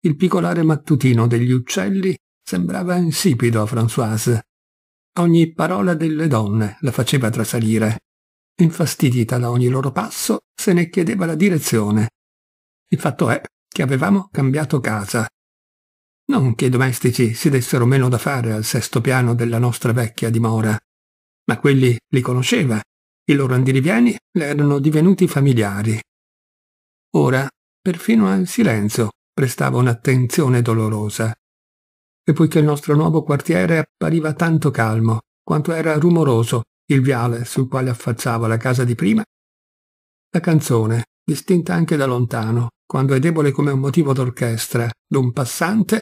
Il picolare mattutino degli uccelli sembrava insipido a Françoise. Ogni parola delle donne la faceva trasalire. Infastidita da ogni loro passo, se ne chiedeva la direzione. Il fatto è che avevamo cambiato casa. Non che i domestici si dessero meno da fare al sesto piano della nostra vecchia dimora, ma quelli li conosceva, i loro andirivieni le erano divenuti familiari. Ora, perfino al silenzio prestava un'attenzione dolorosa. E poiché il nostro nuovo quartiere appariva tanto calmo quanto era rumoroso il viale sul quale affacciava la casa di prima, la canzone, distinta anche da lontano, quando è debole come un motivo d'orchestra d'un passante,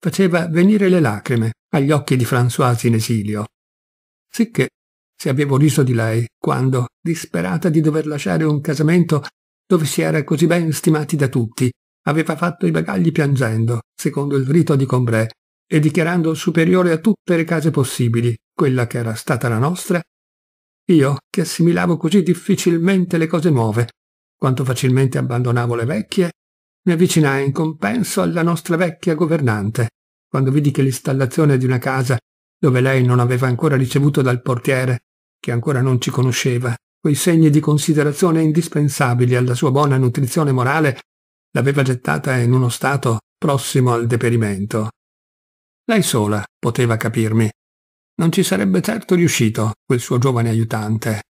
faceva venire le lacrime agli occhi di Françoise in esilio. Sicché, se avevo riso di lei quando, disperata di dover lasciare un casamento dove si era così ben stimati da tutti aveva fatto i bagagli piangendo, secondo il rito di Combray, e dichiarando superiore a tutte le case possibili quella che era stata la nostra, io, che assimilavo così difficilmente le cose nuove, quanto facilmente abbandonavo le vecchie, mi avvicinai in compenso alla nostra vecchia governante, quando vidi che l'installazione di una casa dove lei non aveva ancora ricevuto dal portiere, che ancora non ci conosceva, quei segni di considerazione indispensabili alla sua buona nutrizione morale l'aveva gettata in uno stato prossimo al deperimento. Lei sola poteva capirmi. Non ci sarebbe certo riuscito quel suo giovane aiutante.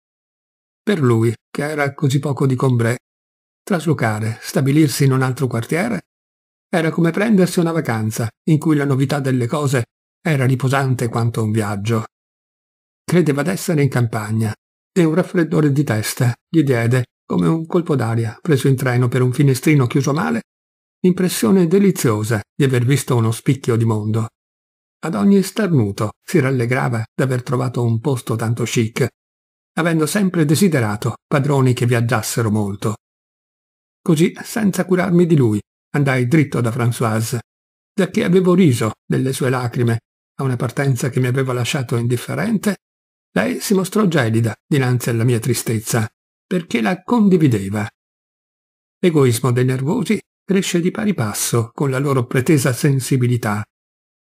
Per lui, che era così poco di Combré, traslocare, stabilirsi in un altro quartiere, era come prendersi una vacanza in cui la novità delle cose era riposante quanto un viaggio. Credeva d'essere in campagna e un raffreddore di testa gli diede come un colpo d'aria preso in treno per un finestrino chiuso male, l'impressione deliziosa di aver visto uno spicchio di mondo. Ad ogni starnuto si rallegrava d'aver trovato un posto tanto chic, avendo sempre desiderato padroni che viaggiassero molto. Così, senza curarmi di lui, andai dritto da Françoise, da che avevo riso delle sue lacrime a una partenza che mi aveva lasciato indifferente, lei si mostrò gelida dinanzi alla mia tristezza perché la condivideva. L'egoismo dei nervosi cresce di pari passo con la loro pretesa sensibilità.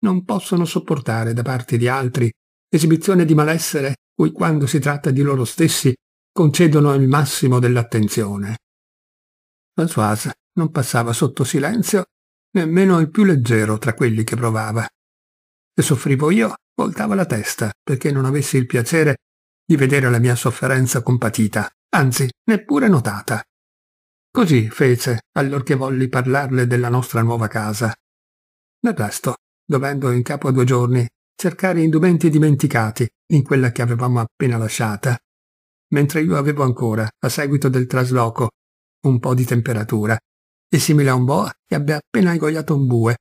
Non possono sopportare da parte di altri esibizione di malessere cui quando si tratta di loro stessi concedono il massimo dell'attenzione. Françoise non passava sotto silenzio nemmeno il più leggero tra quelli che provava. Se soffrivo io, voltava la testa perché non avessi il piacere di vedere la mia sofferenza compatita anzi neppure notata. Così fece allorché volli parlarle della nostra nuova casa. Del resto, dovendo in capo a due giorni cercare indumenti dimenticati in quella che avevamo appena lasciata, mentre io avevo ancora, a seguito del trasloco, un po' di temperatura, e simile a un boa che abbia appena ingoiato un bue.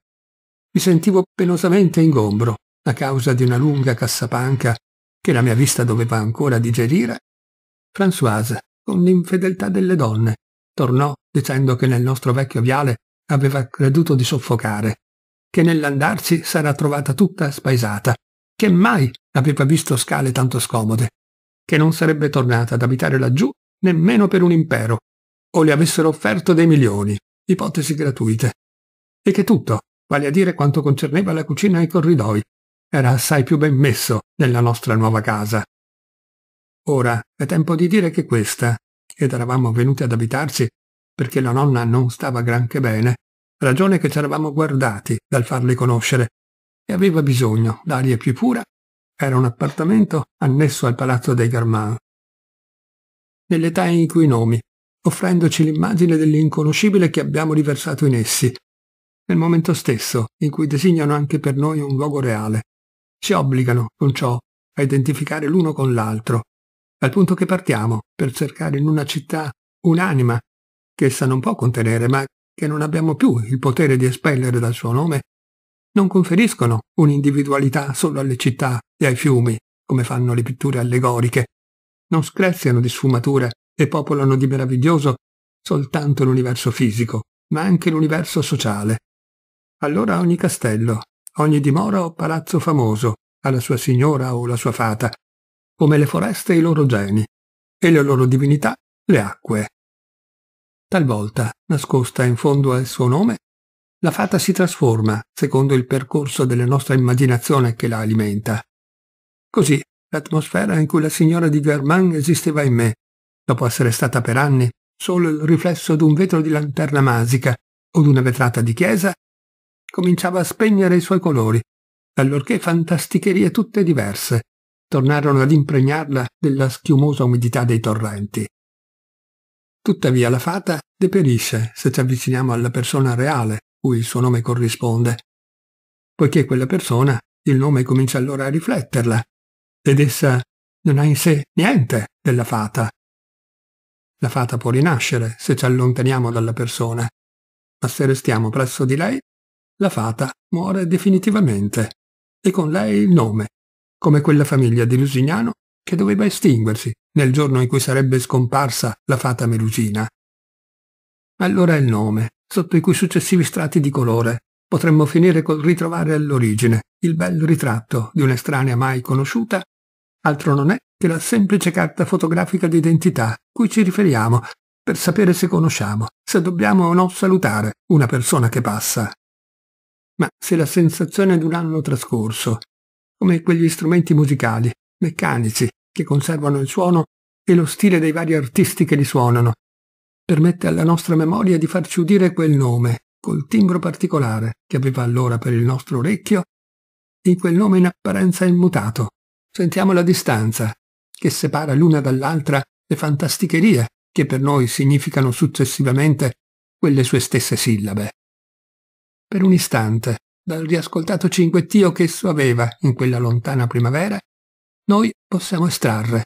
Mi sentivo penosamente ingombro a causa di una lunga cassapanca che la mia vista doveva ancora digerire Françoise, con l'infedeltà delle donne, tornò dicendo che nel nostro vecchio viale aveva creduto di soffocare, che nell'andarci sarà trovata tutta spaesata, che mai aveva visto scale tanto scomode, che non sarebbe tornata ad abitare laggiù nemmeno per un impero, o le avessero offerto dei milioni, ipotesi gratuite, e che tutto, vale a dire quanto concerneva la cucina e i corridoi, era assai più ben messo nella nostra nuova casa. Ora è tempo di dire che questa, ed eravamo venuti ad abitarci perché la nonna non stava granché bene, ragione che ci eravamo guardati dal farli conoscere, e aveva bisogno d'aria più pura, era un appartamento annesso al palazzo dei Garman. Nell'età in cui nomi, offrendoci l'immagine dell'inconoscibile che abbiamo riversato in essi, nel momento stesso in cui designano anche per noi un luogo reale. Ci obbligano, con ciò, a identificare l'uno con l'altro, al punto che partiamo per cercare in una città un'anima che essa non può contenere, ma che non abbiamo più il potere di espellere dal suo nome, non conferiscono un'individualità solo alle città e ai fiumi, come fanno le pitture allegoriche, non screziano di sfumature e popolano di meraviglioso soltanto l'universo fisico, ma anche l'universo sociale. Allora ogni castello, ogni dimora o palazzo famoso ha la sua signora o la sua fata, come le foreste i loro geni, e le loro divinità, le acque. Talvolta, nascosta in fondo al suo nome, la fata si trasforma secondo il percorso della nostra immaginazione che la alimenta. Così, l'atmosfera in cui la signora di Germain esisteva in me, dopo essere stata per anni solo il riflesso d'un vetro di lanterna masica o d'una vetrata di chiesa, cominciava a spegnere i suoi colori, allorché fantasticherie tutte diverse, tornarono ad impregnarla della schiumosa umidità dei torrenti. Tuttavia la fata deperisce se ci avviciniamo alla persona reale cui il suo nome corrisponde, poiché quella persona il nome comincia allora a rifletterla ed essa non ha in sé niente della fata. La fata può rinascere se ci allontaniamo dalla persona, ma se restiamo presso di lei, la fata muore definitivamente e con lei il nome come quella famiglia di Lusignano che doveva estinguersi nel giorno in cui sarebbe scomparsa la fata Melusina. Allora il nome, sotto i cui successivi strati di colore potremmo finire col ritrovare all'origine il bel ritratto di un'estranea mai conosciuta, altro non è che la semplice carta fotografica d'identità cui ci riferiamo per sapere se conosciamo, se dobbiamo o no salutare una persona che passa. Ma se la sensazione di un anno trascorso come quegli strumenti musicali, meccanici, che conservano il suono e lo stile dei vari artisti che li suonano. Permette alla nostra memoria di farci udire quel nome, col timbro particolare che aveva allora per il nostro orecchio, in quel nome in apparenza immutato. Sentiamo la distanza, che separa l'una dall'altra le fantasticherie che per noi significano successivamente quelle sue stesse sillabe. Per un istante dal riascoltato cinguettio che esso aveva in quella lontana primavera, noi possiamo estrarre,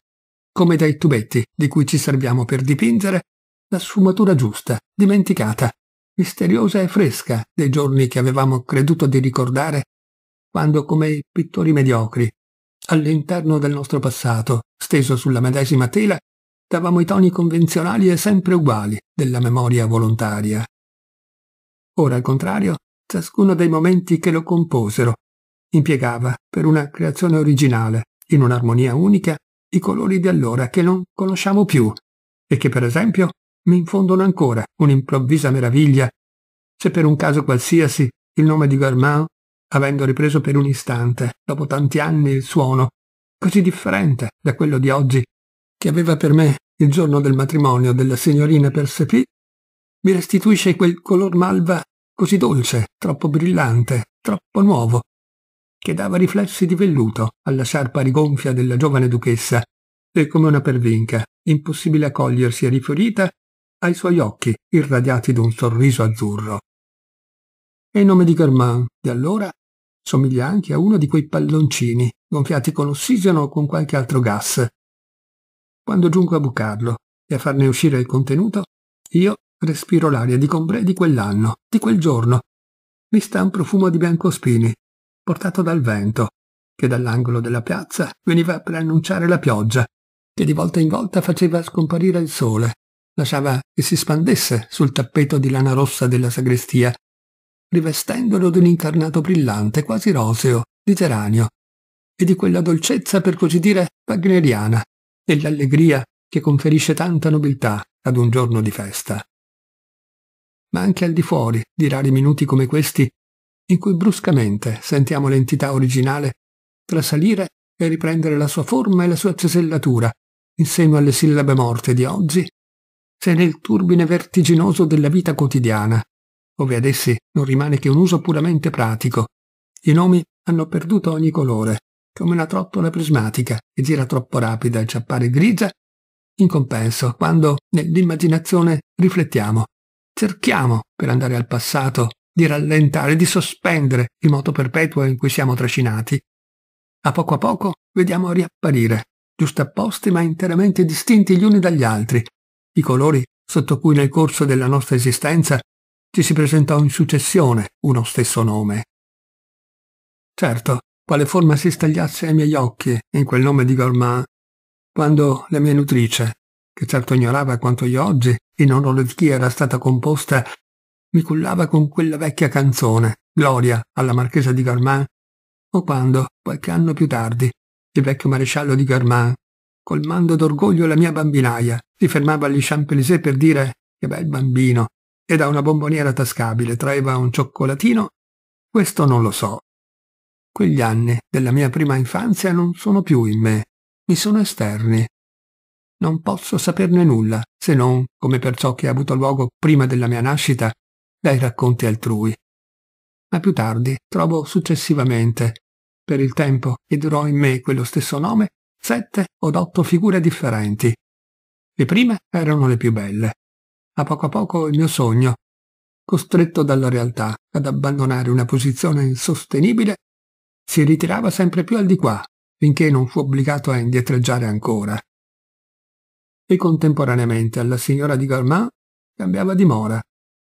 come dai tubetti di cui ci serviamo per dipingere, la sfumatura giusta, dimenticata, misteriosa e fresca dei giorni che avevamo creduto di ricordare quando come i pittori mediocri, all'interno del nostro passato, steso sulla medesima tela, davamo i toni convenzionali e sempre uguali della memoria volontaria. Ora, al contrario, ciascuno dei momenti che lo composero, impiegava per una creazione originale, in un'armonia unica, i colori di allora che non conosciamo più e che per esempio mi infondono ancora un'improvvisa meraviglia se per un caso qualsiasi il nome di Germain, avendo ripreso per un istante, dopo tanti anni, il suono, così differente da quello di oggi, che aveva per me il giorno del matrimonio della signorina Persepì, mi restituisce quel color malva così dolce, troppo brillante, troppo nuovo, che dava riflessi di velluto alla sciarpa rigonfia della giovane duchessa e come una pervinca, impossibile a cogliersi e rifiorita, ai suoi occhi irradiati d'un sorriso azzurro. E il nome di Germain, di allora, somiglia anche a uno di quei palloncini gonfiati con ossigeno o con qualche altro gas. Quando giungo a bucarlo e a farne uscire il contenuto, io Respiro l'aria di Combré di quell'anno, di quel giorno. Mi sta un profumo di biancospini, portato dal vento, che dall'angolo della piazza veniva a preannunciare la pioggia, che di volta in volta faceva scomparire il sole, lasciava che si spandesse sul tappeto di lana rossa della sagrestia, rivestendolo di un incarnato brillante, quasi roseo, di geranio, e di quella dolcezza, per così dire, wagneriana, l'allegria che conferisce tanta nobiltà ad un giorno di festa ma anche al di fuori di rari minuti come questi, in cui bruscamente sentiamo l'entità originale trasalire e riprendere la sua forma e la sua cesellatura in seno alle sillabe morte di oggi, se nel turbine vertiginoso della vita quotidiana, ove ad essi non rimane che un uso puramente pratico, i nomi hanno perduto ogni colore, come una trottola prismatica che gira troppo rapida e ci appare grigia, in compenso, quando nell'immaginazione riflettiamo Cerchiamo, per andare al passato, di rallentare, di sospendere il moto perpetuo in cui siamo trascinati. A poco a poco vediamo riapparire, giustapposti ma interamente distinti gli uni dagli altri, i colori sotto cui nel corso della nostra esistenza ci si presentò in successione uno stesso nome. Certo, quale forma si stagliasse ai miei occhi in quel nome di Gormand, quando la mia nutrice che certo ignorava quanto io oggi, in onore di chi era stata composta, mi cullava con quella vecchia canzone, Gloria, alla marchesa di Garmin, o quando, qualche anno più tardi, il vecchio maresciallo di Garmin, mando d'orgoglio la mia bambinaia, si fermava agli Champs-Élysées per dire che bel bambino, e da una bomboniera tascabile traeva un cioccolatino, questo non lo so. Quegli anni della mia prima infanzia non sono più in me, mi sono esterni non posso saperne nulla, se non, come per ciò che ha avuto luogo prima della mia nascita, dai racconti altrui. Ma più tardi trovo successivamente, per il tempo che durò in me quello stesso nome, sette od otto figure differenti. Le prime erano le più belle. A poco a poco il mio sogno, costretto dalla realtà ad abbandonare una posizione insostenibile, si ritirava sempre più al di qua, finché non fu obbligato a indietreggiare ancora e contemporaneamente alla signora di Garmin cambiava dimora,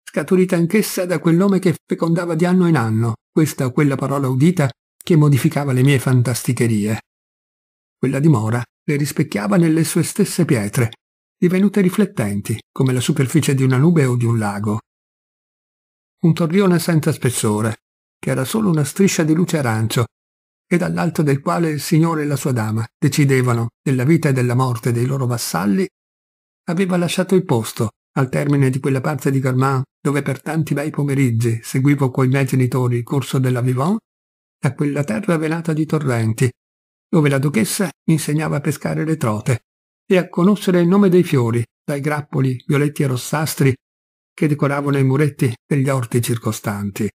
scaturita anch'essa da quel nome che fecondava di anno in anno, questa o quella parola udita che modificava le mie fantasticherie. Quella dimora le rispecchiava nelle sue stesse pietre, divenute riflettenti, come la superficie di una nube o di un lago. Un torrione senza spessore, che era solo una striscia di luce arancio e dall'alto del quale il Signore e la sua dama decidevano della vita e della morte dei loro vassalli, aveva lasciato il posto, al termine di quella parte di Garmin dove per tanti bei pomeriggi seguivo coi miei genitori il corso della Vivon, a quella terra velata di torrenti, dove la duchessa mi insegnava a pescare le trote e a conoscere il nome dei fiori dai grappoli violetti e rossastri che decoravano i muretti degli orti circostanti.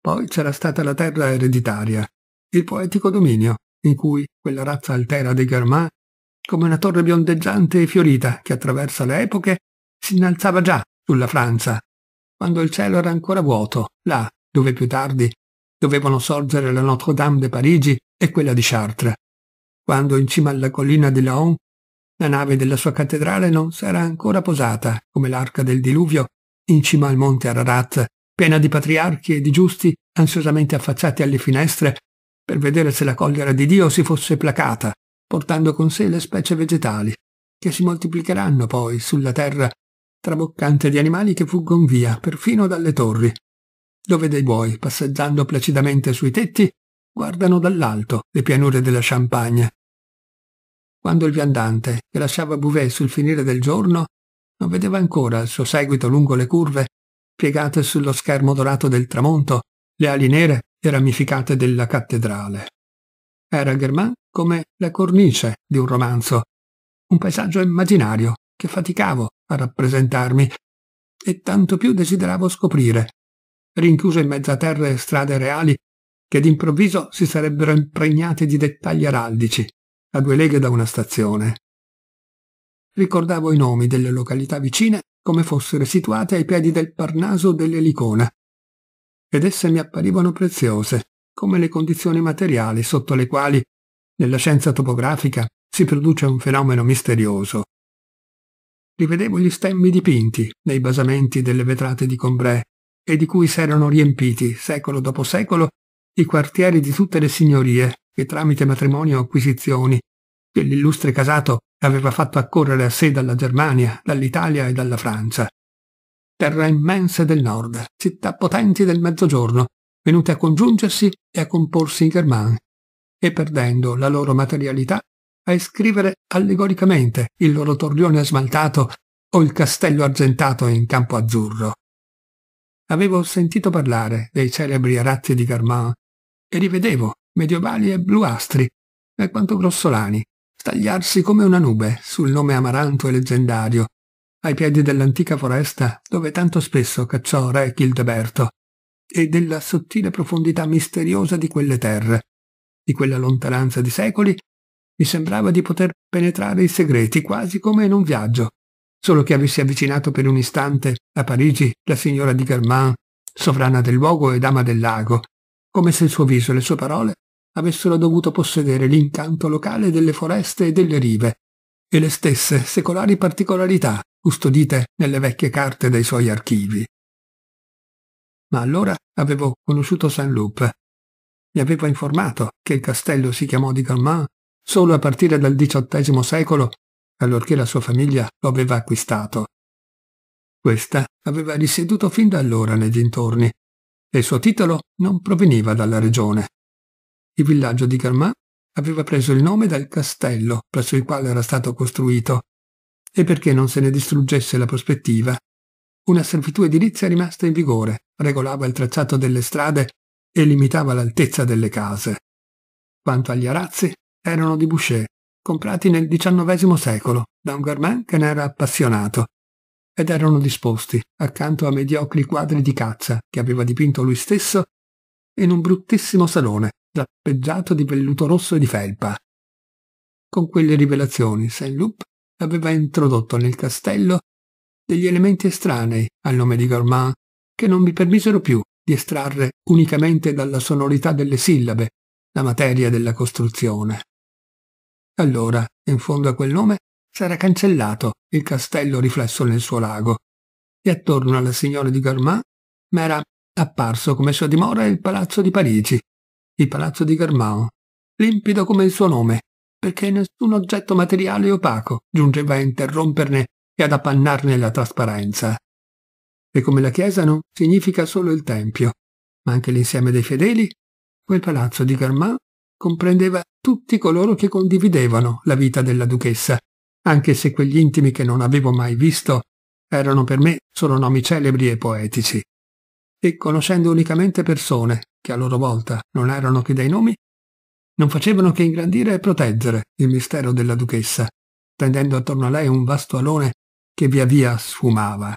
Poi c'era stata la terra ereditaria, il poetico dominio in cui quella razza altera dei Germain, come una torre biondeggiante e fiorita che attraversa le epoche, si innalzava già sulla Francia, quando il cielo era ancora vuoto, là dove più tardi dovevano sorgere la Notre-Dame de Parigi e quella di Chartres, quando in cima alla collina di Laon la nave della sua cattedrale non s'era ancora posata, come l'arca del diluvio, in cima al monte Ararat, piena di patriarchi e di giusti ansiosamente affacciati alle finestre per vedere se la collera di Dio si fosse placata, portando con sé le specie vegetali, che si moltiplicheranno poi sulla terra, traboccante di animali che fuggon via perfino dalle torri, dove dei buoi, passeggiando placidamente sui tetti, guardano dall'alto le pianure della Champagne. Quando il viandante, che lasciava Bouvet sul finire del giorno, non vedeva ancora il suo seguito lungo le curve, piegate sullo schermo dorato del tramonto, le ali nere e ramificate della cattedrale. Era Germain come la cornice di un romanzo, un paesaggio immaginario che faticavo a rappresentarmi e tanto più desideravo scoprire, rinchiuso in mezzo a terre e strade reali che d'improvviso si sarebbero impregnate di dettagli araldici, a due leghe da una stazione. Ricordavo i nomi delle località vicine come fossero situate ai piedi del Parnaso dell'Elicona, ed esse mi apparivano preziose, come le condizioni materiali sotto le quali, nella scienza topografica, si produce un fenomeno misterioso. Rivedevo gli stemmi dipinti nei basamenti delle vetrate di Combrè e di cui si erano riempiti, secolo dopo secolo, i quartieri di tutte le signorie che tramite matrimonio o acquisizioni che l'illustre casato aveva fatto accorrere a sé dalla Germania, dall'Italia e dalla Francia terra immense del nord, città potenti del mezzogiorno, venute a congiungersi e a comporsi in Germania, e perdendo la loro materialità, a iscrivere allegoricamente il loro torrione smaltato o il castello argentato in campo azzurro. Avevo sentito parlare dei celebri arazzi di Germain e rivedevo medievali e bluastri, alquanto grossolani, stagliarsi come una nube sul nome amaranto e leggendario ai piedi dell'antica foresta dove tanto spesso cacciò re Childeberto, e della sottile profondità misteriosa di quelle terre, di quella lontananza di secoli, mi sembrava di poter penetrare i segreti quasi come in un viaggio, solo che avessi avvicinato per un istante a Parigi la signora di Germain, sovrana del luogo e dama del lago, come se il suo viso e le sue parole avessero dovuto possedere l'incanto locale delle foreste e delle rive, e le stesse secolari particolarità custodite nelle vecchie carte dei suoi archivi. Ma allora avevo conosciuto Saint-Loup. Mi aveva informato che il castello si chiamò di Calmain solo a partire dal XVIII secolo, allorché la sua famiglia lo aveva acquistato. Questa aveva risieduto fin da allora nei dintorni e il suo titolo non proveniva dalla regione. Il villaggio di Calmain aveva preso il nome dal castello presso il quale era stato costruito, e perché non se ne distruggesse la prospettiva, una servitù edilizia rimasta in vigore regolava il tracciato delle strade e limitava l'altezza delle case. Quanto agli arazzi, erano di Boucher, comprati nel XIX secolo da un garman che ne era appassionato, ed erano disposti accanto a mediocri quadri di caccia che aveva dipinto lui stesso in un bruttissimo salone zappeggiato di velluto rosso e di felpa. Con quelle rivelazioni Saint-Loup aveva introdotto nel castello degli elementi estranei al nome di Gormand che non mi permisero più di estrarre unicamente dalla sonorità delle sillabe la materia della costruzione. Allora, in fondo a quel nome, s'era cancellato il castello riflesso nel suo lago e attorno alla signora di Gormand m'era apparso come sua dimora il palazzo di Parigi il palazzo di Garmao, limpido come il suo nome, perché nessun oggetto materiale opaco giungeva a interromperne e ad appannarne la trasparenza. E come la chiesa non significa solo il tempio, ma anche l'insieme dei fedeli, quel palazzo di Garmao comprendeva tutti coloro che condividevano la vita della duchessa, anche se quegli intimi che non avevo mai visto erano per me solo nomi celebri e poetici. E conoscendo unicamente persone, che a loro volta non erano che dei nomi, non facevano che ingrandire e proteggere il mistero della duchessa, tendendo attorno a lei un vasto alone che via via sfumava